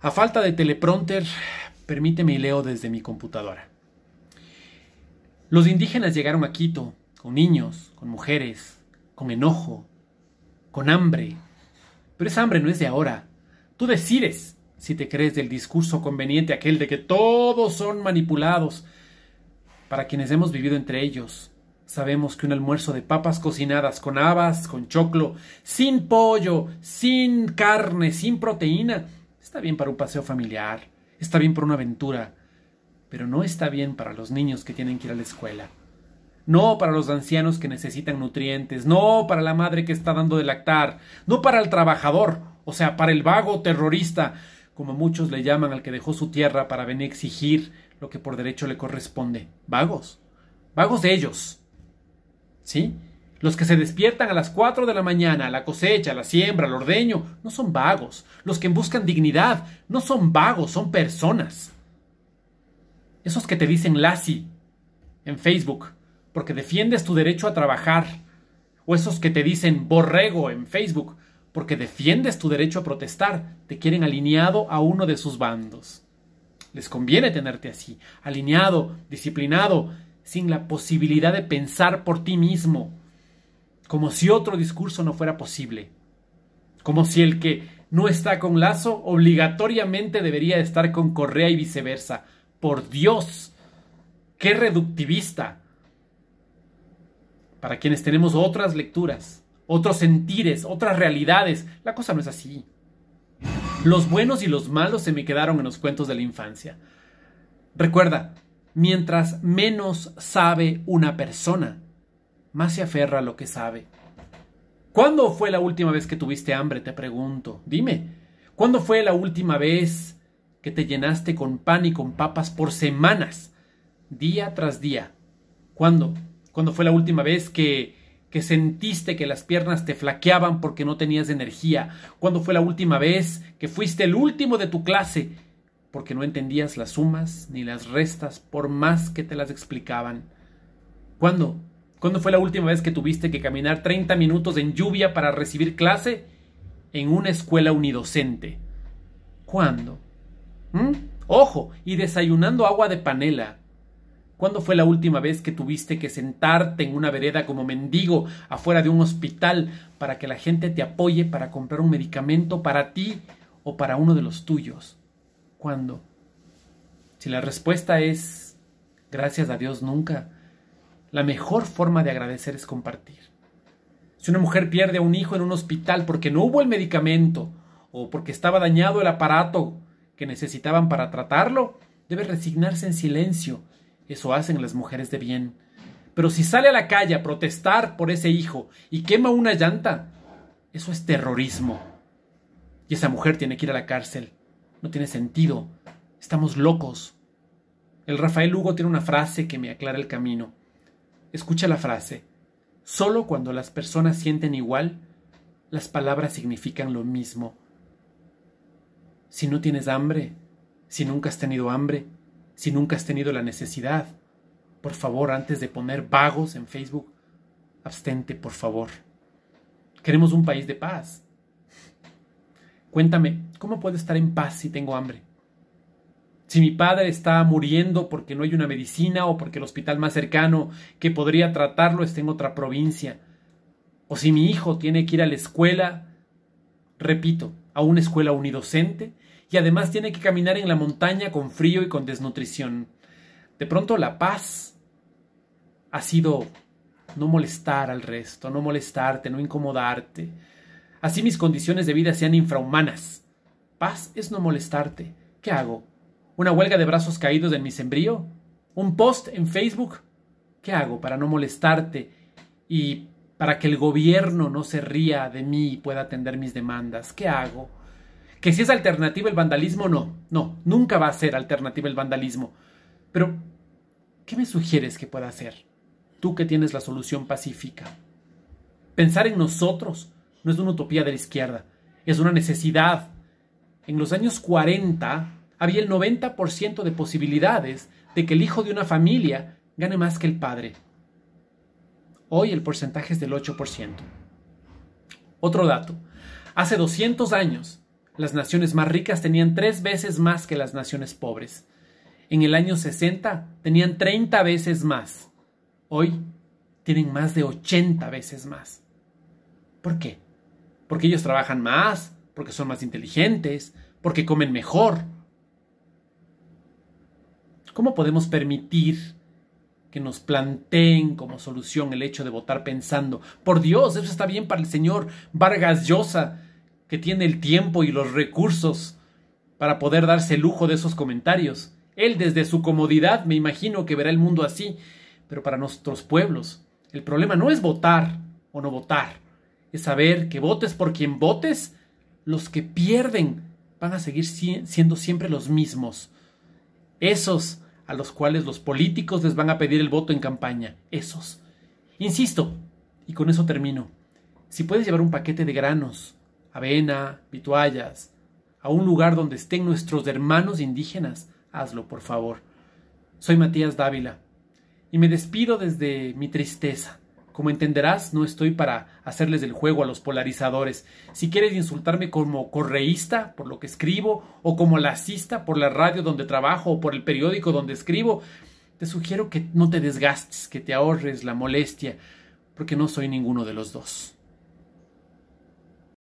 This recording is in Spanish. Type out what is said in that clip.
A falta de teleprompter, permíteme y leo desde mi computadora. Los indígenas llegaron a Quito con niños, con mujeres, con enojo, con hambre. Pero esa hambre no es de ahora. Tú decides si te crees del discurso conveniente aquel de que todos son manipulados. Para quienes hemos vivido entre ellos, sabemos que un almuerzo de papas cocinadas con habas, con choclo, sin pollo, sin carne, sin proteína, Está bien para un paseo familiar, está bien para una aventura, pero no está bien para los niños que tienen que ir a la escuela. No para los ancianos que necesitan nutrientes, no para la madre que está dando de lactar, no para el trabajador, o sea, para el vago terrorista, como muchos le llaman al que dejó su tierra para venir a exigir lo que por derecho le corresponde. Vagos. Vagos de ellos. ¿Sí? Los que se despiertan a las 4 de la mañana, a la cosecha, a la siembra, al ordeño, no son vagos. Los que buscan dignidad, no son vagos, son personas. Esos que te dicen Lassie en Facebook, porque defiendes tu derecho a trabajar. O esos que te dicen borrego en Facebook, porque defiendes tu derecho a protestar, te quieren alineado a uno de sus bandos. Les conviene tenerte así, alineado, disciplinado, sin la posibilidad de pensar por ti mismo, como si otro discurso no fuera posible, como si el que no está con lazo obligatoriamente debería estar con correa y viceversa. Por Dios, qué reductivista. Para quienes tenemos otras lecturas, otros sentires, otras realidades, la cosa no es así. Los buenos y los malos se me quedaron en los cuentos de la infancia. Recuerda, mientras menos sabe una persona, más se aferra a lo que sabe. ¿Cuándo fue la última vez que tuviste hambre? Te pregunto. Dime, ¿cuándo fue la última vez que te llenaste con pan y con papas por semanas, día tras día? ¿Cuándo? ¿Cuándo fue la última vez que, que sentiste que las piernas te flaqueaban porque no tenías energía? ¿Cuándo fue la última vez que fuiste el último de tu clase porque no entendías las sumas ni las restas por más que te las explicaban? ¿Cuándo? ¿Cuándo fue la última vez que tuviste que caminar 30 minutos en lluvia para recibir clase en una escuela unidocente? ¿Cuándo? ¿Mm? Ojo, y desayunando agua de panela. ¿Cuándo fue la última vez que tuviste que sentarte en una vereda como mendigo afuera de un hospital para que la gente te apoye para comprar un medicamento para ti o para uno de los tuyos? ¿Cuándo? Si la respuesta es gracias a Dios nunca, la mejor forma de agradecer es compartir. Si una mujer pierde a un hijo en un hospital porque no hubo el medicamento o porque estaba dañado el aparato que necesitaban para tratarlo, debe resignarse en silencio. Eso hacen las mujeres de bien. Pero si sale a la calle a protestar por ese hijo y quema una llanta, eso es terrorismo. Y esa mujer tiene que ir a la cárcel. No tiene sentido. Estamos locos. El Rafael Hugo tiene una frase que me aclara el camino. Escucha la frase. Solo cuando las personas sienten igual, las palabras significan lo mismo. Si no tienes hambre, si nunca has tenido hambre, si nunca has tenido la necesidad, por favor, antes de poner vagos en Facebook, abstente, por favor. Queremos un país de paz. Cuéntame, ¿cómo puedo estar en paz si tengo hambre? si mi padre está muriendo porque no hay una medicina o porque el hospital más cercano que podría tratarlo está en otra provincia, o si mi hijo tiene que ir a la escuela, repito, a una escuela unidocente, y además tiene que caminar en la montaña con frío y con desnutrición. De pronto la paz ha sido no molestar al resto, no molestarte, no incomodarte. Así mis condiciones de vida sean infrahumanas. Paz es no molestarte. ¿Qué hago? ¿Una huelga de brazos caídos en mi sembrío? ¿Un post en Facebook? ¿Qué hago para no molestarte y para que el gobierno no se ría de mí y pueda atender mis demandas? ¿Qué hago? Que si es alternativa el vandalismo, no. No, nunca va a ser alternativa el vandalismo. Pero, ¿qué me sugieres que pueda hacer? Tú que tienes la solución pacífica. Pensar en nosotros no es una utopía de la izquierda, es una necesidad. En los años 40, había el 90% de posibilidades de que el hijo de una familia gane más que el padre. Hoy el porcentaje es del 8%. Otro dato. Hace 200 años, las naciones más ricas tenían tres veces más que las naciones pobres. En el año 60 tenían 30 veces más. Hoy tienen más de 80 veces más. ¿Por qué? Porque ellos trabajan más, porque son más inteligentes, porque comen mejor, ¿Cómo podemos permitir que nos planteen como solución el hecho de votar pensando, por Dios, eso está bien para el señor Vargas Llosa, que tiene el tiempo y los recursos para poder darse el lujo de esos comentarios? Él desde su comodidad me imagino que verá el mundo así, pero para nuestros pueblos el problema no es votar o no votar, es saber que votes por quien votes, los que pierden van a seguir siendo siempre los mismos. Esos a los cuales los políticos les van a pedir el voto en campaña. Esos. Insisto, y con eso termino. Si puedes llevar un paquete de granos, avena, vituallas, a un lugar donde estén nuestros hermanos indígenas, hazlo, por favor. Soy Matías Dávila, y me despido desde mi tristeza como entenderás, no estoy para hacerles el juego a los polarizadores. Si quieres insultarme como correísta por lo que escribo, o como lacista por la radio donde trabajo, o por el periódico donde escribo, te sugiero que no te desgastes, que te ahorres la molestia, porque no soy ninguno de los dos.